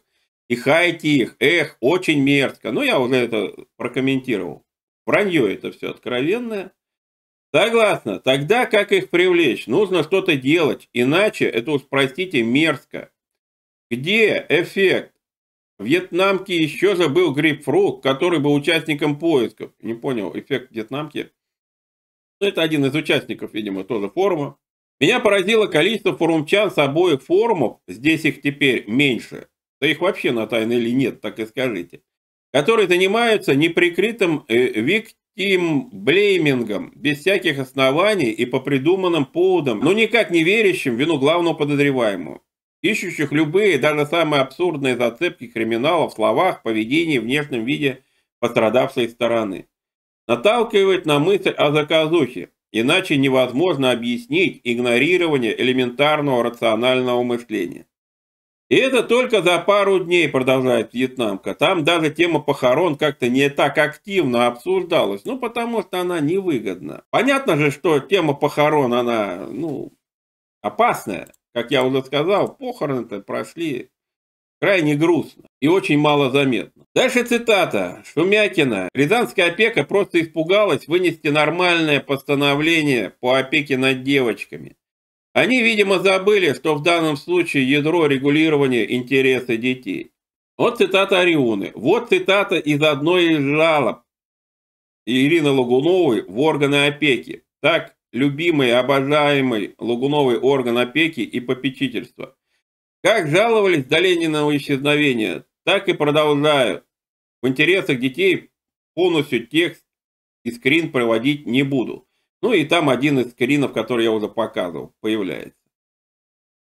и хайте их, эх, очень мерзко. Но ну, я уже это прокомментировал. Вранье это все откровенное. Согласна, тогда как их привлечь? Нужно что-то делать, иначе, это уж простите, мерзко. Где эффект? Вьетнамки еще же был грейпфрут, который был участником поисков. Не понял, эффект вьетнамки? Ну, это один из участников, видимо, тоже форума. Меня поразило количество форумчан с обоих форумов, здесь их теперь меньше, да их вообще на тайны или нет, так и скажите, которые занимаются неприкрытым э, виктимблеймингом без всяких оснований и по придуманным поводам, но никак не верящим в вину главного подозреваемого ищущих любые, даже самые абсурдные зацепки криминала в словах, поведении, внешнем виде пострадавшей стороны. Наталкивает на мысль о заказухе, иначе невозможно объяснить игнорирование элементарного рационального мышления. И это только за пару дней продолжает вьетнамка. Там даже тема похорон как-то не так активно обсуждалась, ну потому что она невыгодна. Понятно же, что тема похорон, она, ну, опасная. Как я уже сказал, похороны-то прошли крайне грустно и очень малозаметно. Дальше цитата Шумякина. «Рязанская опека просто испугалась вынести нормальное постановление по опеке над девочками. Они, видимо, забыли, что в данном случае ядро регулирования интереса детей». Вот цитата Ариуны. Вот цитата из одной из жалоб Ирины Лагуновой в органы опеки. Так, любимый, обожаемый Лугуновый орган опеки и попечительства. Как жаловались до Лениного исчезновения, так и продолжают. В интересах детей полностью текст и скрин проводить не буду. Ну и там один из скринов, который я уже показывал, появляется.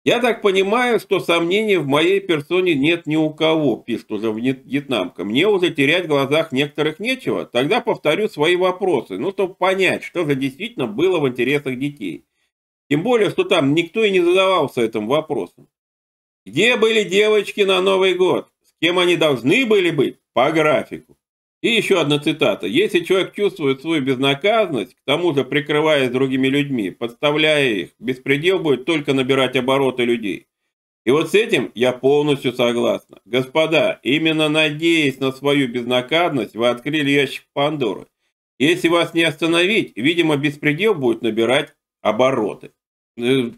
Я так понимаю, что сомнений в моей персоне нет ни у кого, пишет уже вьетнамка. Мне уже терять в глазах некоторых нечего. Тогда повторю свои вопросы, ну, чтобы понять, что же действительно было в интересах детей. Тем более, что там никто и не задавался этим вопросом. Где были девочки на Новый год? С кем они должны были быть? По графику. И еще одна цитата. «Если человек чувствует свою безнаказанность, к тому же прикрываясь другими людьми, подставляя их, беспредел будет только набирать обороты людей». И вот с этим я полностью согласна. Господа, именно надеясь на свою безнаказанность, вы открыли ящик Пандоры. Если вас не остановить, видимо, беспредел будет набирать обороты. Э,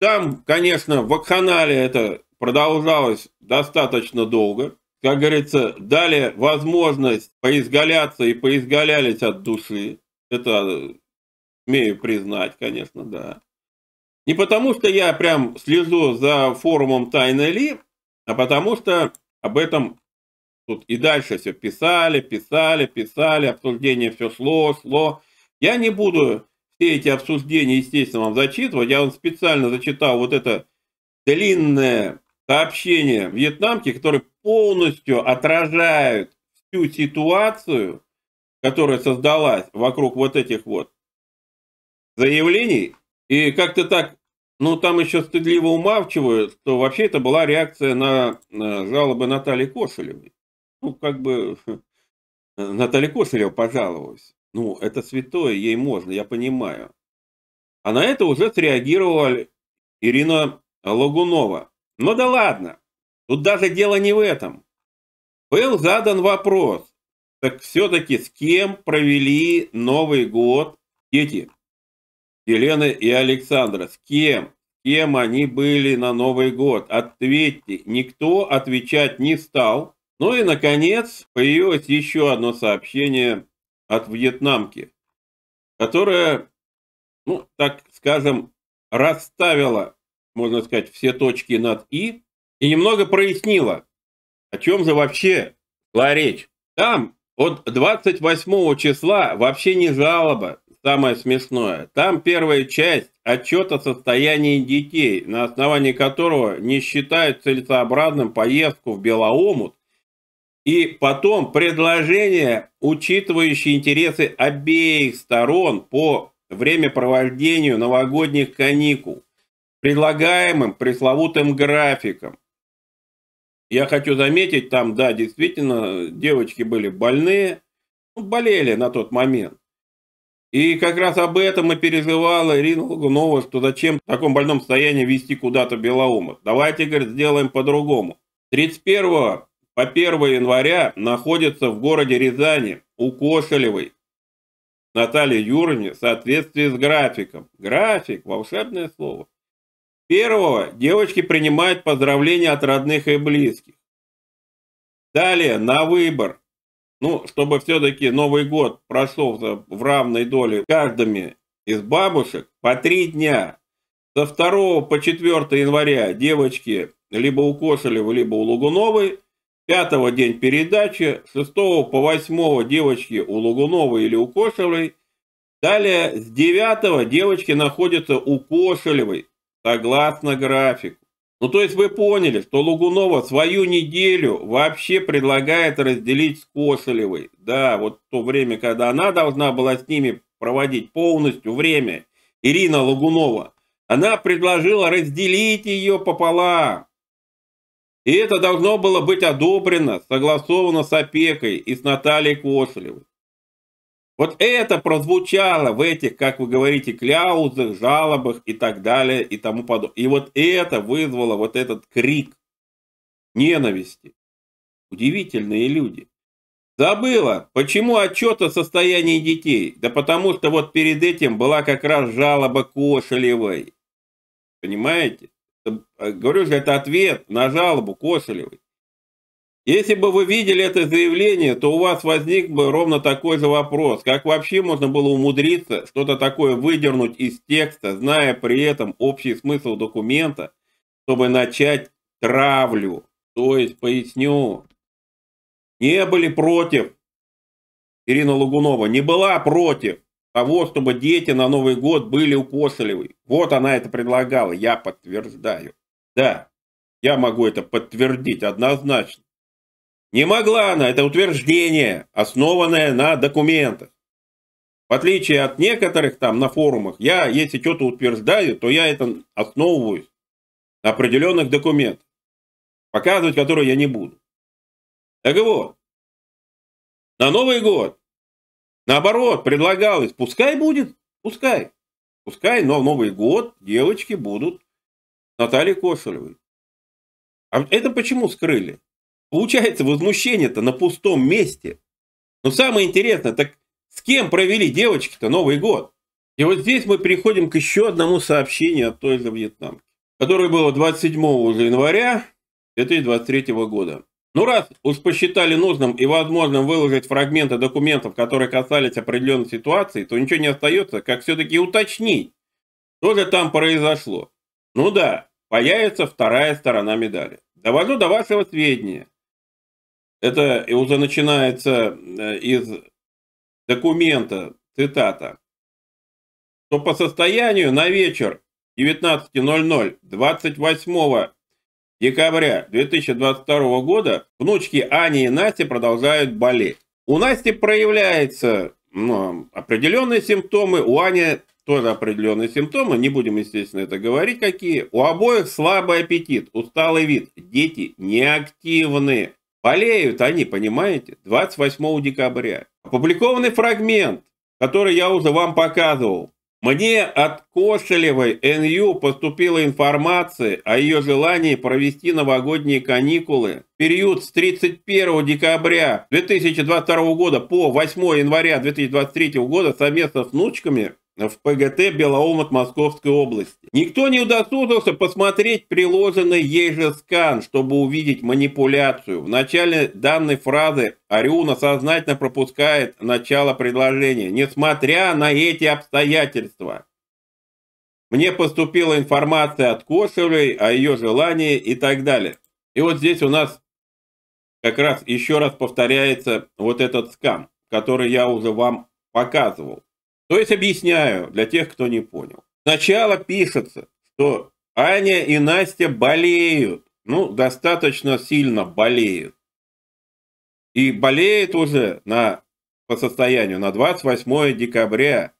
там, конечно, в вакханалия это продолжалось достаточно долго как говорится, дали возможность поизгаляться и поизгалялись от души. Это смею признать, конечно, да. Не потому, что я прям слежу за форумом Тайны Ли, а потому что об этом тут и дальше все писали, писали, писали, обсуждение все шло, шло. Я не буду все эти обсуждения, естественно, вам зачитывать. Я вам специально зачитал вот это длинное сообщение вьетнамки, которое полностью отражают всю ситуацию, которая создалась вокруг вот этих вот заявлений. И как-то так, ну там еще стыдливо умавчивают, что вообще это была реакция на жалобы Натальи Кошелевой. Ну как бы [laughs] Наталья Кошелева пожаловалась. Ну это святое, ей можно, я понимаю. А на это уже среагировала Ирина Лагунова. Ну да ладно, Тут даже дело не в этом. Был задан вопрос, так все-таки с кем провели Новый год дети? Елена и Александра, с кем? С кем они были на Новый год? Ответьте, никто отвечать не стал. Ну и, наконец, появилось еще одно сообщение от вьетнамки, которое, ну, так скажем, расставило, можно сказать, все точки над «и», и немного прояснила, о чем же вообще была речь. Там от 28 числа вообще не жалоба, самое смешное. Там первая часть отчета о состоянии детей, на основании которого не считают целесообразным поездку в Белоомут, и потом предложение, учитывающее интересы обеих сторон по времяпровождению новогодних каникул, предлагаемым пресловутым графиком. Я хочу заметить, там, да, действительно, девочки были больные, ну, болели на тот момент. И как раз об этом и переживала Ирина Лагунова, что зачем в таком больном состоянии вести куда-то Белоумов. Давайте, говорит, сделаем по-другому. 31 по 1 января находится в городе Рязани у Кошелевой Натальи Юрьевне, в соответствии с графиком. График – волшебное слово. Первого девочки принимают поздравления от родных и близких. Далее на выбор. Ну, чтобы все-таки Новый год прошел в равной доле каждыми из бабушек по три дня. Со 2 по 4 января девочки либо у Кошелева, либо у Лугуновой. 5 день передачи, 6 по 8 девочки у Лугуновой или у Кошелевой. Далее с 9 девочки находятся у Кошелевой, согласно графику. Ну то есть вы поняли, что Лугунова свою неделю вообще предлагает разделить с Кошелевой. Да, вот то время, когда она должна была с ними проводить полностью время, Ирина Лугунова, она предложила разделить ее пополам. И это должно было быть одобрено, согласовано с опекой и с Натальей Кошелевой. Вот это прозвучало в этих, как вы говорите, кляузах, жалобах и так далее и тому подобное. И вот это вызвало вот этот крик ненависти. Удивительные люди. Забыла, почему отчет о состоянии детей? Да потому что вот перед этим была как раз жалоба Кошелевой. Понимаете? Э, говорю же, это ответ на жалобу Кошелевой. Если бы вы видели это заявление, то у вас возник бы ровно такой же вопрос. Как вообще можно было умудриться что-то такое выдернуть из текста, зная при этом общий смысл документа, чтобы начать травлю? То есть, поясню, не были против, Ирина Лугунова, не была против того, чтобы дети на Новый год были у Косолевой. Вот она это предлагала, я подтверждаю. Да, я могу это подтвердить однозначно. Не могла она, это утверждение, основанное на документах. В отличие от некоторых там на форумах, я, если что-то утверждаю, то я это основываюсь на определенных документах, показывать которые я не буду. Так вот, на Новый год, наоборот, предлагалось, пускай будет, пускай, пускай, но в Новый год девочки будут Натальей Кошелевой. А это почему скрыли? Получается, возмущение-то на пустом месте. Но самое интересное, так с кем провели девочки-то Новый год? И вот здесь мы переходим к еще одному сообщению от той же вьетнамки, которое было 27 уже января 2023 года. Ну раз уж посчитали нужным и возможным выложить фрагменты документов, которые касались определенной ситуации, то ничего не остается, как все-таки уточнить, что же там произошло. Ну да, появится вторая сторона медали. Довожу до вашего сведения, это уже начинается э, из документа, цитата, что по состоянию на вечер 19.00 28 декабря 2022 года внучки Ани и Насти продолжают болеть. У Насти проявляются ну, определенные симптомы, у Ани тоже определенные симптомы, не будем, естественно, это говорить, какие. У обоих слабый аппетит, усталый вид, дети неактивные. Болеют они, понимаете, 28 декабря. Опубликованный фрагмент, который я уже вам показывал. Мне от Кошелевой НЮ поступила информация о ее желании провести новогодние каникулы в период с 31 декабря 2022 года по 8 января 2023 года совместно с внучками в ПГТ Белоум Московской области. Никто не удосужился посмотреть приложенный ей же скан, чтобы увидеть манипуляцию. В начале данной фразы Ариуна сознательно пропускает начало предложения, несмотря на эти обстоятельства. Мне поступила информация от Кошевой о ее желании и так далее. И вот здесь у нас как раз еще раз повторяется вот этот скан, который я уже вам показывал. То есть объясняю для тех, кто не понял. Сначала пишется, что Аня и Настя болеют. Ну, достаточно сильно болеют. И болеет уже на, по состоянию на 28 декабря.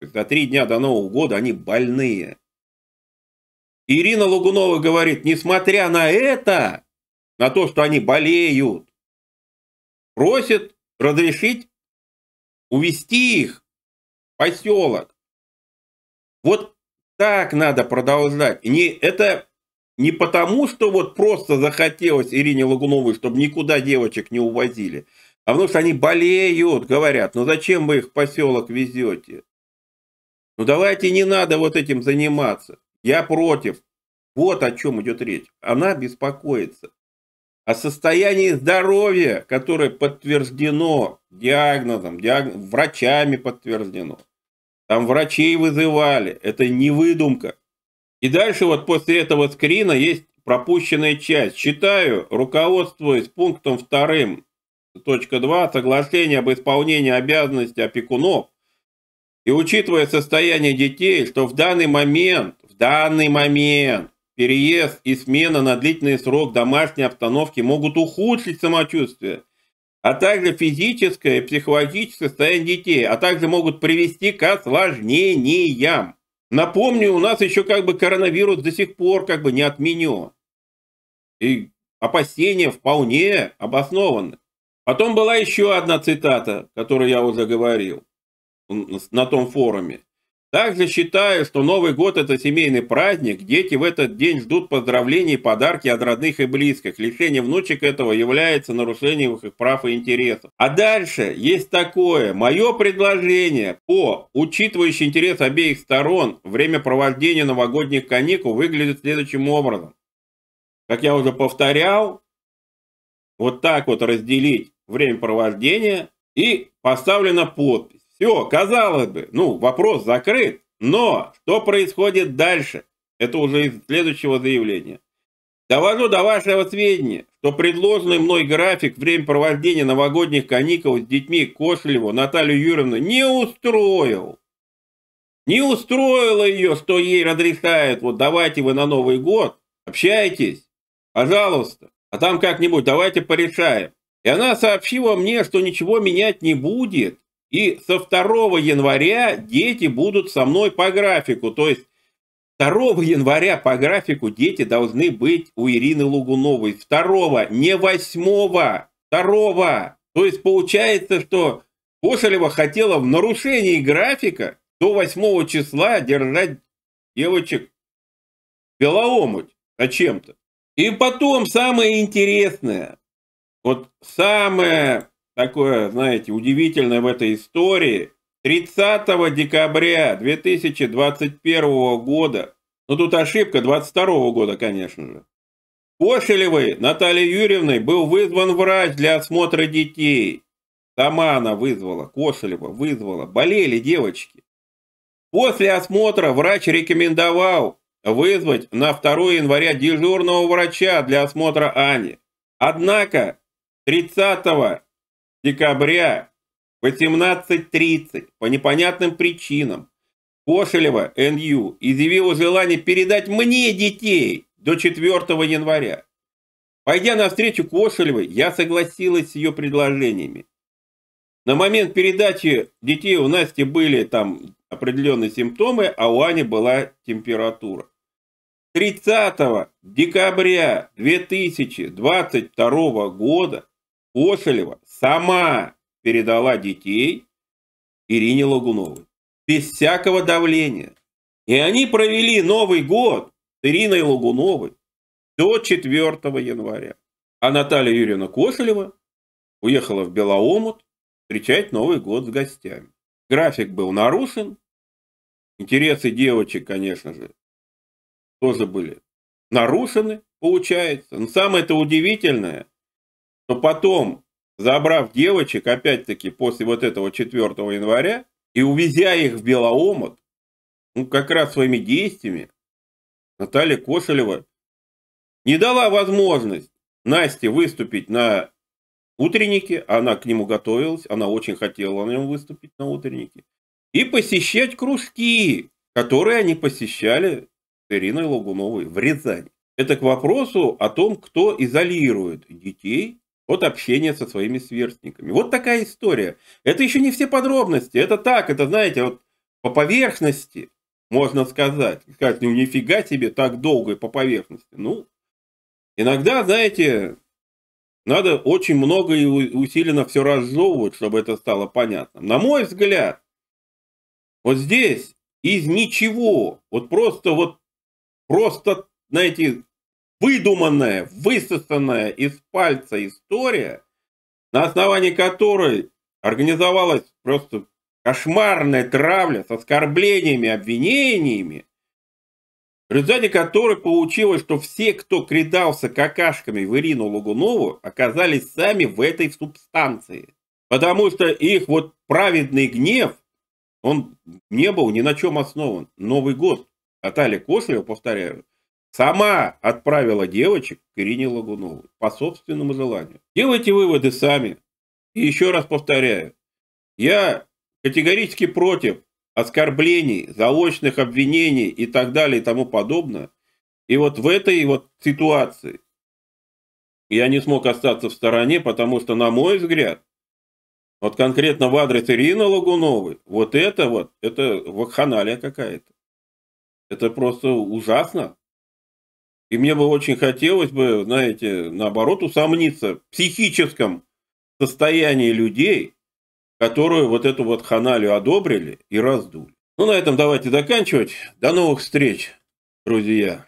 За три дня до Нового года они больные. Ирина Лугунова говорит, несмотря на это, на то, что они болеют, просит разрешить увести их поселок. Вот так надо продолжать. Не, это не потому, что вот просто захотелось Ирине Лагуновой, чтобы никуда девочек не увозили, а потому что они болеют, говорят, ну зачем вы их в поселок везете? Ну давайте не надо вот этим заниматься. Я против. Вот о чем идет речь. Она беспокоится о состоянии здоровья, которое подтверждено диагнозом, диаг... врачами подтверждено. Там врачей вызывали, это не выдумка. И дальше вот после этого скрина есть пропущенная часть. Читаю, руководствуясь пунктом 2, точка 2, соглашение об исполнении обязанностей опекунов, и учитывая состояние детей, что в данный момент, в данный момент Переезд и смена на длительный срок домашней обстановки могут ухудшить самочувствие, а также физическое и психологическое состояние детей, а также могут привести к осложнениям. Напомню, у нас еще как бы коронавирус до сих пор как бы не отменен. И опасения вполне обоснованы. Потом была еще одна цитата, которую я уже говорил на том форуме. Также считаю, что Новый год – это семейный праздник, дети в этот день ждут поздравлений и подарки от родных и близких. Лишение внучек этого является нарушением их прав и интересов. А дальше есть такое. Мое предложение по, учитывающий интерес обеих сторон, время времяпровождение новогодних каникул выглядит следующим образом. Как я уже повторял, вот так вот разделить время времяпровождение и поставлена подпись. Все, казалось бы, ну, вопрос закрыт. Но что происходит дальше? Это уже из следующего заявления. Довожу до вашего сведения, что предложенный мной график времяпровождения новогодних каникул с детьми Кошелеву Наталью Юрьевну не устроил. Не устроило ее, что ей разрешают, вот давайте вы на Новый год, общайтесь, пожалуйста, а там как-нибудь давайте порешаем. И она сообщила мне, что ничего менять не будет, и со 2 января дети будут со мной по графику. То есть 2 января по графику дети должны быть у Ирины Лугуновой. 2, не 8, 2. То есть получается, что Кошелева хотела в нарушении графика до 8 числа держать девочек белоомуть зачем-то. И потом самое интересное, вот самое такое, знаете, удивительное в этой истории. 30 декабря 2021 года, ну тут ошибка 22 года, конечно же, Кошелевой Натальей Юрьевной был вызван врач для осмотра детей. Сама она вызвала, Кошелева вызвала, болели девочки. После осмотра врач рекомендовал вызвать на 2 января дежурного врача для осмотра Ани. Однако 30 декабря в 18.30 по непонятным причинам Кошелева Н.Ю. изъявила желание передать мне детей до 4 января. Пойдя навстречу Кошелевой, я согласилась с ее предложениями. На момент передачи детей у Насти были там определенные симптомы, а у Ани была температура. 30 декабря 2022 года Кошелева сама передала детей Ирине Лагуновой. Без всякого давления. И они провели Новый год с Ириной Лагуновой до 4 января. А Наталья Юрьевна Кошелева уехала в Белоомут встречать Новый год с гостями. График был нарушен. Интересы девочек, конечно же, тоже были нарушены, получается. Но самое-то удивительное, что потом забрав девочек, опять-таки, после вот этого 4 января, и увезя их в Белоомот, ну, как раз своими действиями, Наталья Кошелева не дала возможность Насте выступить на утреннике, она к нему готовилась, она очень хотела на нем выступить на утреннике, и посещать кружки, которые они посещали с Ириной Лагуновой в Рязани. Это к вопросу о том, кто изолирует детей вот общение со своими сверстниками. Вот такая история. Это еще не все подробности. Это так, это, знаете, вот по поверхности можно сказать. Сказать, ну нифига себе, так долго и по поверхности. Ну, иногда, знаете, надо очень много и усиленно все разжевывать, чтобы это стало понятно. На мой взгляд, вот здесь из ничего, вот просто вот, просто, знаете, выдуманная, высосанная из пальца история, на основании которой организовалась просто кошмарная травля с оскорблениями, обвинениями, в результате которой получилось, что все, кто кредался какашками в Ирину Лугунову, оказались сами в этой субстанции. Потому что их вот праведный гнев, он не был ни на чем основан. Новый год Наталья Кошлева, повторяю, сама отправила девочек к Ирине Лагуновой по собственному желанию. Делайте выводы сами. И еще раз повторяю, я категорически против оскорблений, заочных обвинений и так далее и тому подобное. И вот в этой вот ситуации я не смог остаться в стороне, потому что, на мой взгляд, вот конкретно в адрес Ирины Лагуновой, вот это вот, это вакханалия какая-то. Это просто ужасно. И мне бы очень хотелось бы, знаете, наоборот, усомниться в психическом состоянии людей, которые вот эту вот ханалию одобрили и раздули. Ну, на этом давайте заканчивать. До новых встреч, друзья.